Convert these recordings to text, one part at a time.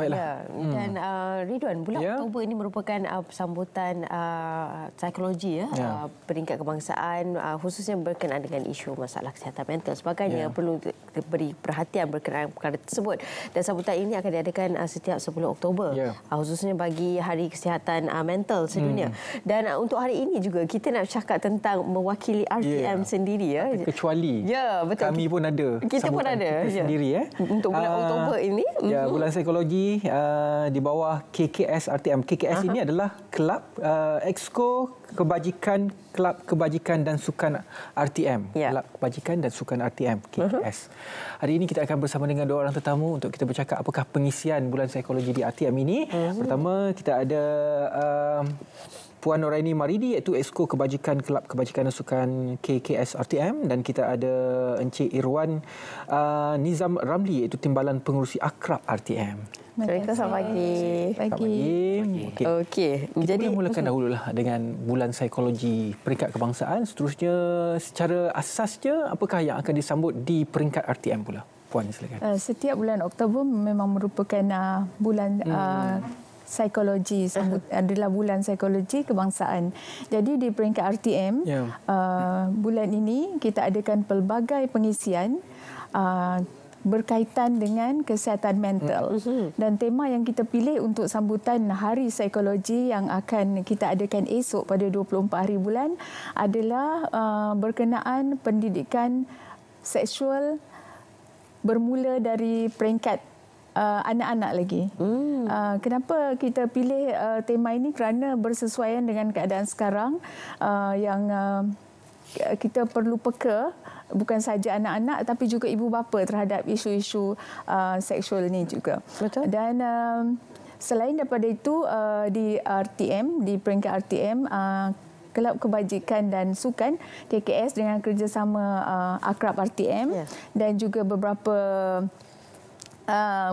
Baiklah. Ya. Hmm. Dan uh, Ridwan, bulan ya. Oktober ini merupakan uh, sambutan uh, psikologi ya, ya. Uh, peringkat kebangsaan uh, khususnya berkenaan dengan isu masalah kesihatan mental sebagainya ya. perlu diberi perhatian berkenaan perkara tersebut. Dan sambutan ini akan diadakan uh, setiap 10 Oktober ya. uh, khususnya bagi Hari Kesihatan uh, Mental sedunia. Hmm. Dan uh, untuk hari ini juga kita nak cakap tentang mewakili RTM ya. sendiri ya. Tapi kecuali ya, betul. kami pun ada. Kita pun ada kita ya. sendiri ya. ya. Untuk bulan uh, Oktober ini. Ya, bulan psikologi uh, di bawah KKS RTM. KKS uh-huh. ini adalah kelab uh, Exco Kebajikan Kelab Kebajikan dan Sukan RTM. Yeah. Kelab Kebajikan dan Sukan RTM KKS. Uh-huh. Hari ini kita akan bersama dengan dua orang tetamu untuk kita bercakap apakah pengisian bulan psikologi di RTM ini. Uh-huh. Pertama kita ada uh, Puan Noraini Maridi iaitu Exco Kebajikan Kelab Kebajikan dan Sukan KKS RTM dan kita ada Encik Irwan uh, Nizam Ramli iaitu Timbalan Pengurusi Akrab RTM. Terima kasih. Selamat pagi. Pagi. Selamat pagi. Okey. Okay. Jadi kita mulakan dahulu lah dengan bulan psikologi peringkat kebangsaan. Seterusnya secara asasnya apakah yang akan disambut di peringkat RTM pula? Puan uh, setiap bulan Oktober memang merupakan uh, bulan uh, hmm. uh, psikologi sambut, adalah bulan psikologi kebangsaan. Jadi di peringkat RTM yeah. uh, bulan ini kita adakan pelbagai pengisian uh, berkaitan dengan kesihatan mental. Mm. Mm-hmm. Dan tema yang kita pilih untuk sambutan Hari Psikologi yang akan kita adakan esok pada 24 hari bulan adalah uh, berkenaan pendidikan seksual bermula dari peringkat Uh, anak-anak uh, lagi. Hmm. Uh, kenapa kita pilih uh, tema ini kerana bersesuaian dengan keadaan sekarang uh, yang uh, kita perlu peka bukan saja anak-anak tapi juga ibu bapa terhadap isu-isu uh, seksual ini juga. Betul. Dan uh, selain daripada itu uh, di RTM di peringkat RTM uh, Kelab Kebajikan dan Sukan KKS dengan kerjasama uh, Akrab RTM yeah. dan juga beberapa uh,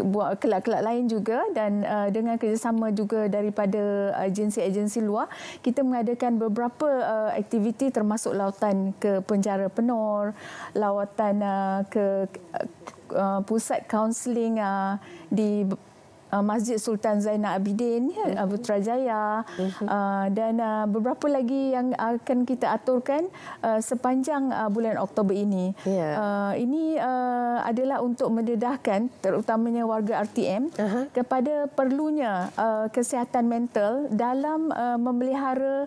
buat kelab-kelab lain juga dan uh, dengan kerjasama juga daripada agensi-agensi luar kita mengadakan beberapa uh, aktiviti termasuk lautan ke penjara Penor, lawatan uh, ke uh, pusat kaunseling uh, di Uh, Masjid Sultan Zainal Abidin ya, Abu uh, mhm. Trajaya mhm. uh, dan beberapa lagi yang akan kita aturkan sepanjang bulan Oktober ini. Ya. Ini adalah untuk mendedahkan terutamanya warga RTM Aha. kepada perlunya kesihatan mental dalam memelihara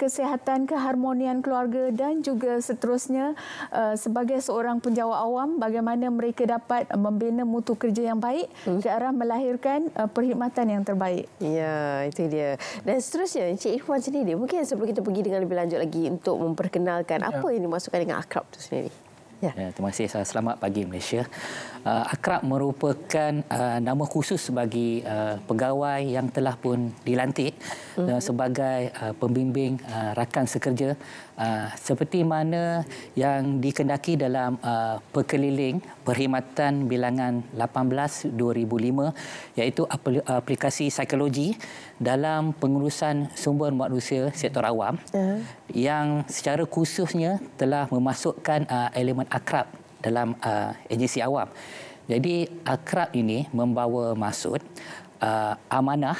kesihatan keharmonian keluarga dan juga seterusnya sebagai seorang penjawat awam bagaimana mereka dapat membina mutu kerja yang baik hmm. ke arah melahirkan memberikan uh, perkhidmatan yang terbaik. Ya, itu dia. Dan seterusnya, Encik Irfan sendiri, mungkin sebelum kita pergi dengan lebih lanjut lagi untuk memperkenalkan ya. apa yang dimasukkan dengan akrab itu sendiri? Ya. ya, terima kasih. Selamat pagi Malaysia. Uh, akrab merupakan uh, nama khusus bagi uh, pegawai yang telah pun dilantik mm -hmm. sebagai uh, pembimbing uh, rakan sekerja. Uh, seperti mana yang dikendaki dalam uh, perkeliling perkhidmatan bilangan 18-2005 iaitu aplikasi psikologi dalam pengurusan sumber manusia sektor awam uh ya. -huh. yang secara khususnya telah memasukkan uh, elemen sangat akrab dalam uh, agensi awam. Jadi akrab ini membawa maksud uh, amanah,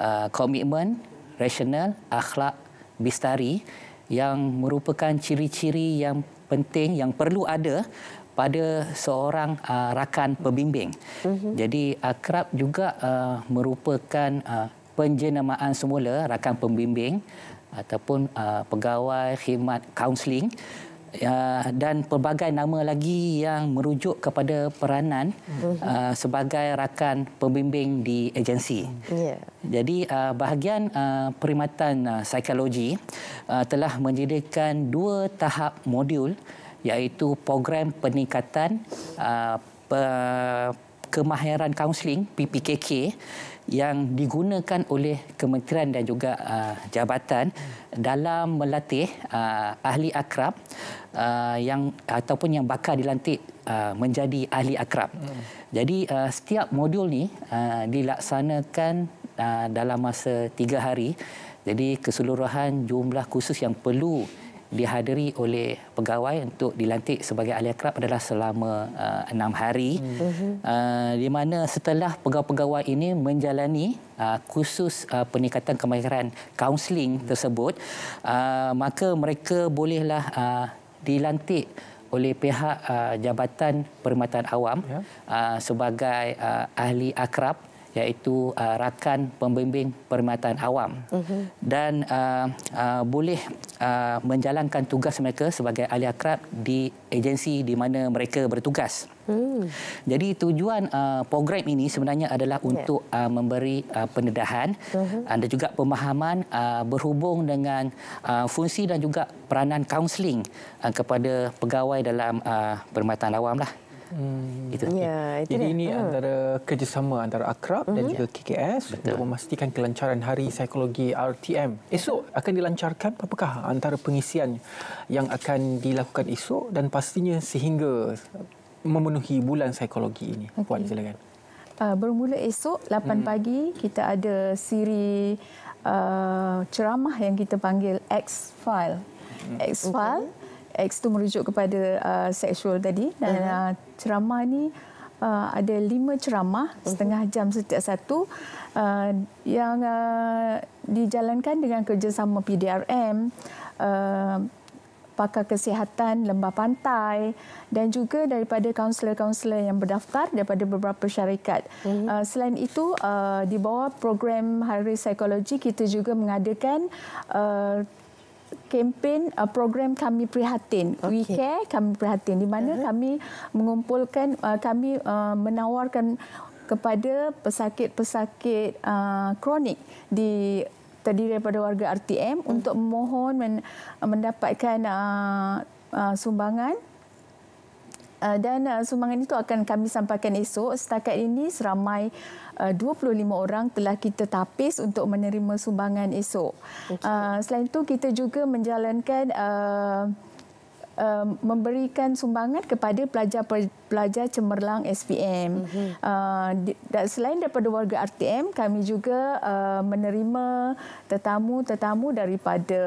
uh, komitmen, uh, rasional, akhlak, bistari yang merupakan ciri-ciri yang penting yang perlu ada pada seorang uh, rakan pembimbing. Uh-huh. Jadi akrab juga uh, merupakan uh, penjenamaan semula rakan pembimbing ataupun uh, pegawai khidmat kaunseling Ya, dan pelbagai nama lagi yang merujuk kepada peranan mhm. uh, sebagai rakan pembimbing di agensi. Yeah. Jadi uh, bahagian uh, perkhidmatan uh, psikologi uh, telah menjadikan dua tahap modul iaitu program peningkatan uh, kemahiran kaunseling PPKK yang digunakan oleh kementerian dan juga uh, jabatan dalam melatih uh, ahli akrab uh, yang ataupun yang bakal dilantik uh, menjadi ahli akrab. Hmm. Jadi uh, setiap modul ni uh, dilaksanakan uh, dalam masa tiga hari. Jadi keseluruhan jumlah kursus yang perlu dihadiri oleh pegawai untuk dilantik sebagai ahli akrab adalah selama uh, enam hari. Mm-hmm. Uh, di mana setelah pegawai-pegawai ini menjalani uh, kursus uh, peningkatan kemahiran kaunseling mm-hmm. tersebut, uh, maka mereka bolehlah uh, dilantik oleh pihak uh, Jabatan Perkhidmatan Awam yeah. uh, sebagai uh, ahli akrab iaitu uh, rakan pembimbing perkhidmatan awam uh mhm. -huh. dan uh, uh, boleh uh, menjalankan tugas mereka sebagai ahli akrab di agensi di mana mereka bertugas. Hmm. Jadi tujuan uh, program ini sebenarnya adalah ya. untuk yeah. uh, memberi uh, pendedahan uh mhm. -huh. dan juga pemahaman uh, berhubung dengan uh, fungsi dan juga peranan kaunseling uh, kepada pegawai dalam uh, perkhidmatan awam. Lah. Hmm. Itu. Ya, itu Jadi dia. ini hmm. antara kerjasama antara Akrab hmm. dan juga KKS Betul. untuk memastikan kelancaran Hari Psikologi RTM. Esok akan dilancarkan apakah antara pengisian yang akan dilakukan esok dan pastinya sehingga memenuhi bulan psikologi ini. Okay. Puan silakan. Uh, bermula esok 8 hmm. pagi kita ada siri uh, ceramah yang kita panggil X-File. X-File. Okay. X itu hmm. merujuk kepada uh, ah, seksual tadi dan uh-huh. uh, ceramah ni uh, ada lima ceramah mhm. setengah jam setiap satu uh, yang uh, dijalankan dengan kerjasama PDRM uh, pakar kesihatan lembah pantai dan juga daripada kaunselor-kaunselor yang berdaftar daripada beberapa syarikat. Mm-hmm. Uh, selain itu, uh, di bawah program Hari Psikologi, kita juga mengadakan uh, kempen uh, program kami prihatin okay. we care kami prihatin di mana uh -huh. kami mengumpulkan uh, kami uh, menawarkan kepada pesakit-pesakit uh, kronik di terdiri daripada warga RTM uh hmm. untuk memohon men, mendapatkan uh, uh, sumbangan Eh, dan eh, sumbangan itu akan kami sampaikan esok. Setakat ini seramai 25 eh, orang telah kita tapis untuk menerima sumbangan esok. selain itu kita juga menjalankan Um, memberikan sumbangan kepada pelajar pelajar cemerlang SPM. Mm-hmm. Uh, selain daripada warga RTM, kami juga uh, menerima tetamu-tetamu daripada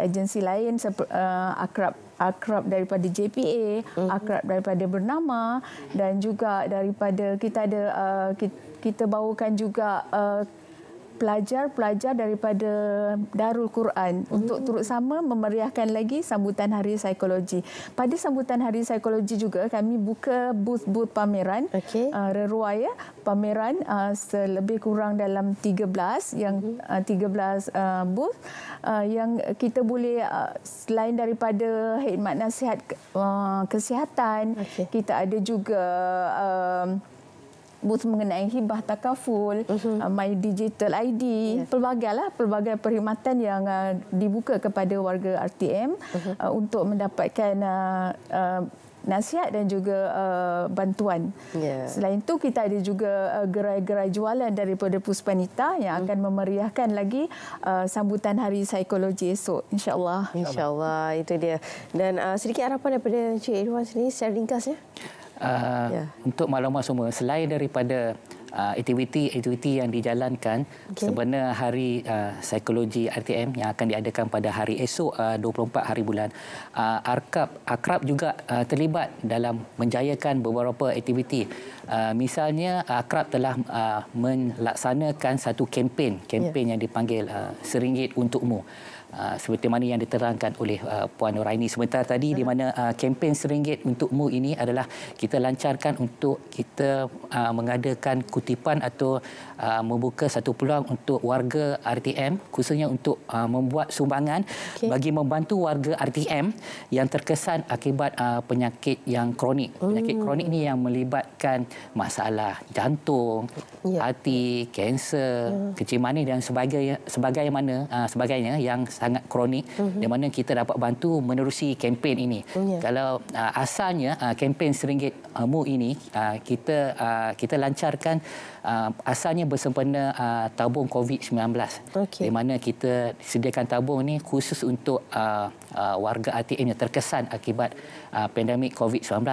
agensi lain uh, Akrab akrab daripada JPA, mm-hmm. akrab daripada Bernama dan juga daripada kita ada uh, kita, kita bawakan juga uh, pelajar-pelajar daripada Darul Quran hmm. untuk turut sama memeriahkan lagi sambutan Hari Psikologi. Pada sambutan Hari Psikologi juga kami buka booth-booth pameran okay. uh, reruaya pameran uh, selebih kurang dalam 13 yang hmm. uh, 13 uh, booth uh, yang kita boleh uh, selain daripada khidmat nasihat uh, kesihatan okay. kita ada juga uh, booth mengenai hibah takaful, uh-huh. my digital ID, yes. lah pelbagai perkhidmatan yang uh, dibuka kepada warga RTM uh-huh. Mhm. uh, untuk mendapatkan uh, uh, nasihat dan juga uh, bantuan. Yeah. Selain itu kita ada juga uh, gerai-gerai jualan daripada Puspanita yang mhm. akan memeriahkan lagi uh, sambutan Hari Psikologi esok insya-Allah. Insya-Allah itu dia. Dan uh, sedikit harapan daripada Cik Irwan sendiri secara ringkasnya uh, yeah. untuk maklumat semua selain daripada aktiviti-aktiviti uh, yang dijalankan okay. sebenarnya hari uh, psikologi RTM yang akan diadakan pada hari esok uh, 24 hari bulan uh, Arkab Akrab juga uh, terlibat dalam menjayakan beberapa aktiviti uh, misalnya Akrab telah uh, melaksanakan satu kempen kempen yeah. yang dipanggil uh, Seringgit Untukmu Ah, seperti mana yang diterangkan oleh uh, Puan Noraini. sebentar tadi hmm. di mana uh, kempen seringgit untuk MU ini adalah kita lancarkan untuk kita uh, mengadakan kutipan atau uh, membuka satu peluang untuk warga RTM khususnya untuk uh, membuat sumbangan okay. bagi membantu warga RTM yang terkesan akibat uh, penyakit yang kronik. Hmm. Penyakit kronik ini yang melibatkan masalah jantung, yeah. hati, kanser, yeah. kencing manis dan sebagainya sebagaimana sebagainya yang sangat kronik mm -hmm. di mana kita dapat bantu menerusi kempen ini. Yeah. Kalau uh, asalnya uh, kempen seringgit uh, mu ini uh, kita uh, kita lancarkan uh, asalnya bersempena uh, tabung COVID-19. Okay. Di mana kita sediakan tabung ini khusus untuk uh, uh, warga ATM yang terkesan akibat uh, pandemik COVID-19.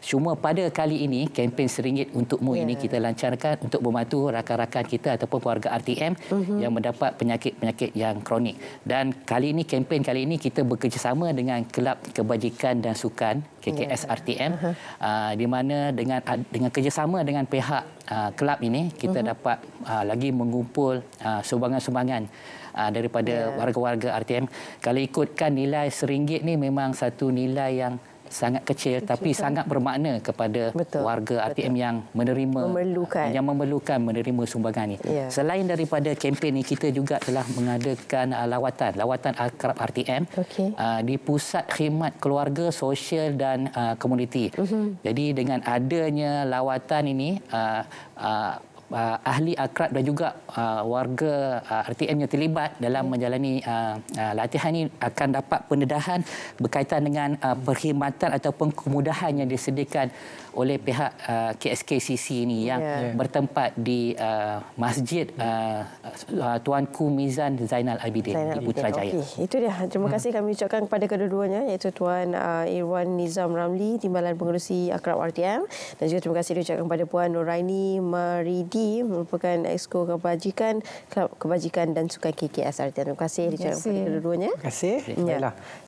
Cuma pada kali ini kempen seringgit untuk mu yeah. ini ya. kita lancarkan untuk membantu rakan-rakan kita ataupun warga RTM mm -hmm. yang mendapat penyakit-penyakit yang kronik dan kali ini kempen kali ini kita bekerjasama dengan Kelab Kebajikan dan Sukan KKS RTM uh, ya, ah, di mana dengan dengan kerjasama dengan pihak uh, kelab ini kita uh-huh. dapat uh, lagi mengumpul sumbangan-sumbangan uh, daripada yeah. warga-warga RTM kalau ikutkan nilai seringgit ni memang satu nilai yang sangat kecil, kecil tapi kan? sangat bermakna kepada Betul. warga RTM Betul. yang menerima memerlukan. yang memerlukan menerima sumbangan ini. Ya. Selain daripada kempen ini kita juga telah mengadakan uh, lawatan, lawatan akrab RTM okay. uh, di pusat khidmat keluarga, sosial dan uh, komuniti. Uh mhm. -huh. Jadi dengan adanya lawatan ini uh, uh, uh, ahli akrab dan juga uh, warga uh, RTM yang terlibat dalam hmm. menjalani uh, uh, latihan ini akan dapat pendedahan berkaitan dengan uh, perkhidmatan ataupun kemudahan yang disediakan oleh pihak uh, KSKCC ini yang yeah. Ya. bertempat di uh, masjid uh, uh Tuanku Mizan Zainal Abidin Zainal di Putrajaya. Okay. Itu dia. Terima hmm. kasih kami ucapkan kepada kedua-duanya iaitu Tuan uh, Irwan Nizam Ramli Timbalan Pengerusi Akrab RTM dan juga terima kasih diucapkan kepada Puan Nuraini Maridi merupakan Exco Kebajikan Kebajikan dan Sukan KKS RTM. Terima kasih diucapkan kepada kedua-duanya. Terima kasih. Ya.